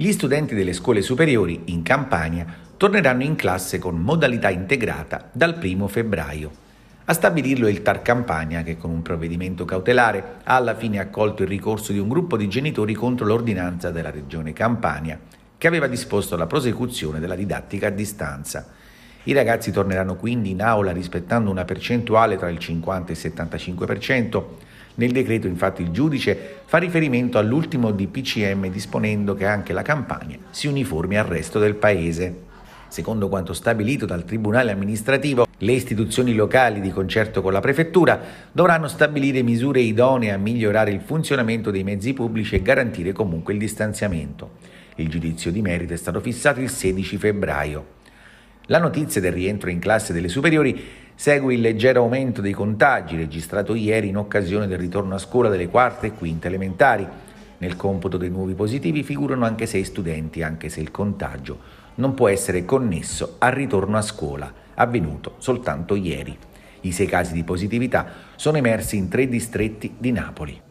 Gli studenti delle scuole superiori in Campania torneranno in classe con modalità integrata dal 1 febbraio. A stabilirlo è il Tar Campania che con un provvedimento cautelare ha alla fine accolto il ricorso di un gruppo di genitori contro l'ordinanza della regione Campania che aveva disposto la prosecuzione della didattica a distanza. I ragazzi torneranno quindi in aula rispettando una percentuale tra il 50 e il 75%, nel decreto infatti il giudice fa riferimento all'ultimo DPCM disponendo che anche la Campania si uniformi al resto del Paese. Secondo quanto stabilito dal Tribunale amministrativo, le istituzioni locali, di concerto con la Prefettura, dovranno stabilire misure idonee a migliorare il funzionamento dei mezzi pubblici e garantire comunque il distanziamento. Il giudizio di merito è stato fissato il 16 febbraio. La notizia del rientro in classe delle superiori segue il leggero aumento dei contagi registrato ieri in occasione del ritorno a scuola delle quarte e quinte elementari. Nel computo dei nuovi positivi figurano anche sei studenti, anche se il contagio non può essere connesso al ritorno a scuola, avvenuto soltanto ieri. I sei casi di positività sono emersi in tre distretti di Napoli.